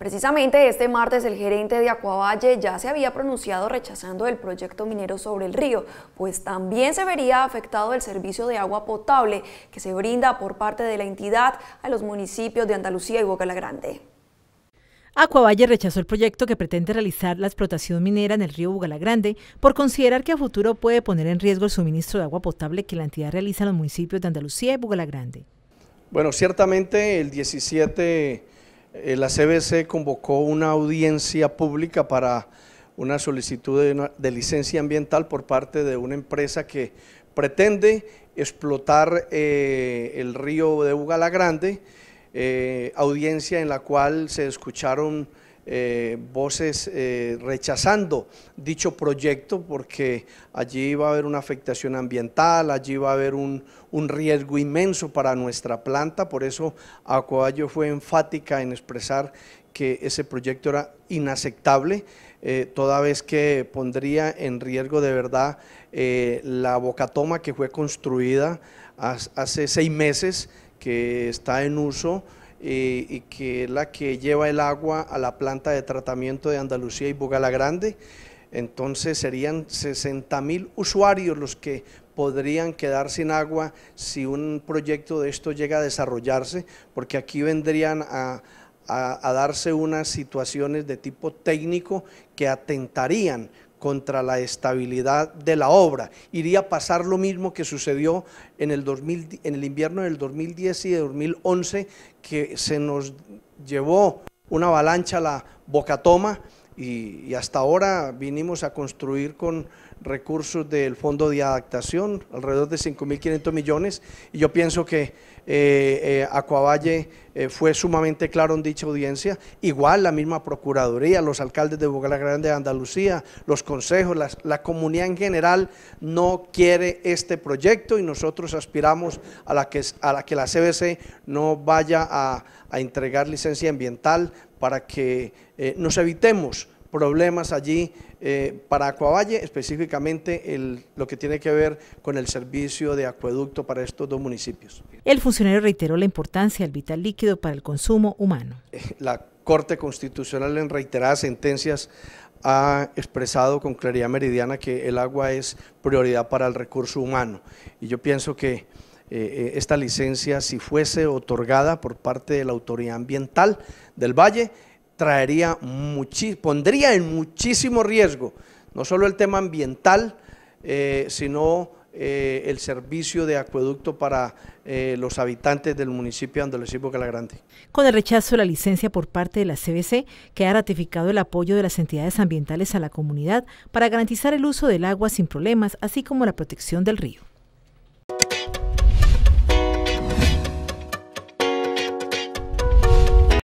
Precisamente este martes el gerente de Acuavalle ya se había pronunciado rechazando el proyecto minero sobre el río, pues también se vería afectado el servicio de agua potable que se brinda por parte de la entidad a los municipios de Andalucía y Boca Grande. Acuavalle rechazó el proyecto que pretende realizar la explotación minera en el río Bugalagrande por considerar que a futuro puede poner en riesgo el suministro de agua potable que la entidad realiza en los municipios de Andalucía y Bugalagrande. Bueno, ciertamente el 17 eh, la CBC convocó una audiencia pública para una solicitud de, licencia ambiental por parte de una empresa que pretende explotar eh, el río de Ugala Grande, eh, audiencia en la cual se escucharon eh, voces eh, rechazando dicho proyecto porque allí va a haber una afectación ambiental, allí va a haber un, riesgo inmenso para nuestra planta, por eso Acuayo fue enfática en expresar que ese proyecto era inaceptable, eh, toda vez que pondría en riesgo de verdad la bocatoma que fue construida hace seis meses, que está en uso, y que es la que lleva el agua a la planta de tratamiento de Andalucía y Bugala Grande. Entonces serían 60 mil usuarios los que podrían quedar sin agua si un proyecto de esto llega a desarrollarse, porque aquí vendrían a darse unas situaciones de tipo técnico que atentarían contra la estabilidad de la obra. Iría a pasar lo mismo que sucedió en el, 2000, en el invierno del 2010 y de 2011, que se nos llevó una avalancha a la Bocatoma y, hasta ahora vinimos a construir con recursos del Fondo de Adaptación, alrededor de 5.500 millones, y yo pienso que eh, eh, Acuavalle eh, fue sumamente claro en dicha audiencia, igual la misma Procuraduría, los alcaldes de Bogotá Grande de Andalucía, los consejos, la comunidad en general no quiere este proyecto y nosotros aspiramos a, la que, a la, que la CBC no vaya a, a entregar licencia ambiental, para que eh, nos evitemos problemas allí eh, para Acuavalle, específicamente el, lo que tiene que ver con el servicio de acueducto para estos dos municipios. El funcionario reiteró la importancia del vital líquido para el consumo humano. Eh, la Corte Constitucional en reiteradas sentencias ha expresado con claridad meridiana que el agua es prioridad para el recurso humano y yo pienso que eh, eh, esta licencia, si fuese otorgada por parte de la autoridad ambiental del Valle, traería pondría en muchísimo riesgo no solo el tema ambiental, eh, sino el servicio de acueducto para los habitantes del municipio de Andalucía Calagrande. Con el rechazo de la licencia por parte de la CBC, que ha ratificado el apoyo de las entidades ambientales a la comunidad para garantizar el uso del agua sin problemas, así como la protección del río.